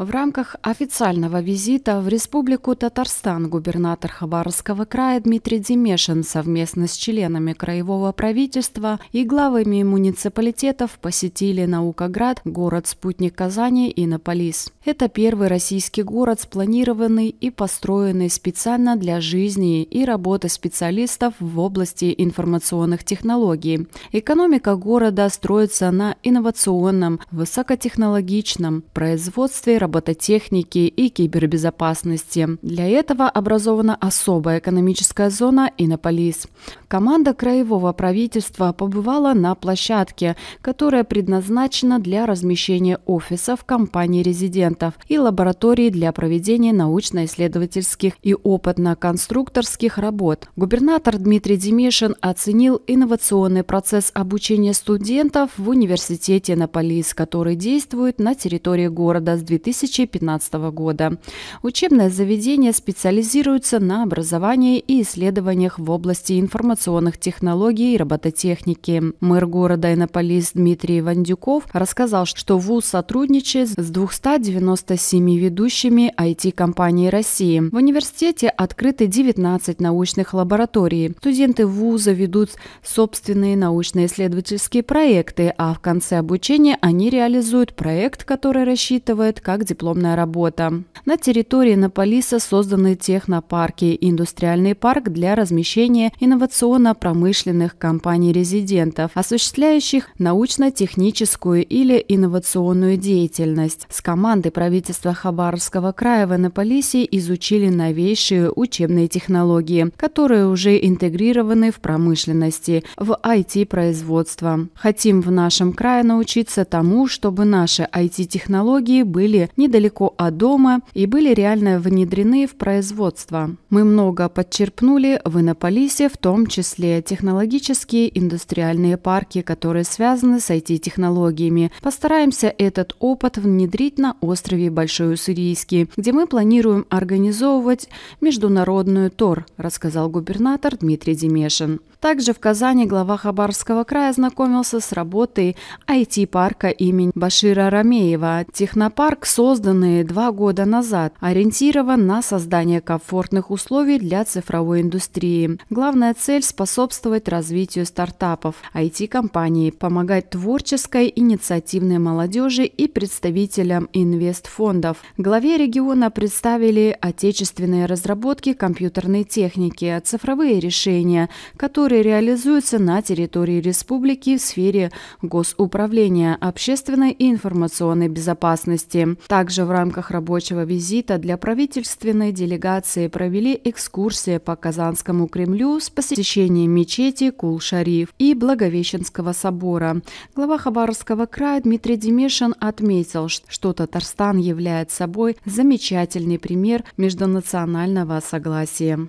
В рамках официального визита в Республику Татарстан губернатор Хабаровского края Дмитрий Демешин совместно с членами краевого правительства и главами муниципалитетов посетили Наукоград, город-спутник Казани и Наполис. Это первый российский город, спланированный и построенный специально для жизни и работы специалистов в области информационных технологий. Экономика города строится на инновационном, высокотехнологичном производстве работы робототехники и кибербезопасности. Для этого образована особая экономическая зона «Иннополис». Команда краевого правительства побывала на площадке, которая предназначена для размещения офисов компаний-резидентов и лабораторий для проведения научно-исследовательских и опытно-конструкторских работ. Губернатор Дмитрий Демешин оценил инновационный процесс обучения студентов в университете «Иннополис», который действует на территории города с 2000 2015 года. Учебное заведение специализируется на образовании и исследованиях в области информационных технологий и робототехники. Мэр города Иннополис Дмитрий Вандюков рассказал, что ВУЗ сотрудничает с 297 ведущими IT-компаний России. В университете открыты 19 научных лабораторий. Студенты вуза ведут собственные научно-исследовательские проекты, а в конце обучения они реализуют проект, который рассчитывает как как дипломная работа. На территории Наполиса созданы технопарки и индустриальный парк для размещения инновационно-промышленных компаний-резидентов, осуществляющих научно-техническую или инновационную деятельность. С командой правительства Хабаровского края в Наполисе изучили новейшие учебные технологии, которые уже интегрированы в промышленности, в IT-производство. Хотим в нашем крае научиться тому, чтобы наши IT-технологии были недалеко от дома и были реально внедрены в производство. Мы много подчерпнули в Иннополисе, в том числе технологические индустриальные парки, которые связаны с IT-технологиями. Постараемся этот опыт внедрить на острове Большой Уссурийский, где мы планируем организовывать международную ТОР, рассказал губернатор Дмитрий Демешин. Также в Казани глава Хабаровского края ознакомился с работой IT-парка имени Башира Рамеева. Технопарк, созданный два года назад, ориентирован на создание комфортных условий для цифровой индустрии. Главная цель – способствовать развитию стартапов, IT-компаний, помогать творческой инициативной молодежи и представителям инвестфондов. Главе региона представили отечественные разработки компьютерной техники, цифровые решения, которые которые реализуются на территории республики в сфере госуправления, общественной и информационной безопасности. Также в рамках рабочего визита для правительственной делегации провели экскурсии по Казанскому Кремлю с посещением мечети Кул-Шариф и Благовещенского собора. Глава Хабаровского края Дмитрий Демешин отметил, что Татарстан является собой замечательный пример междунационального согласия.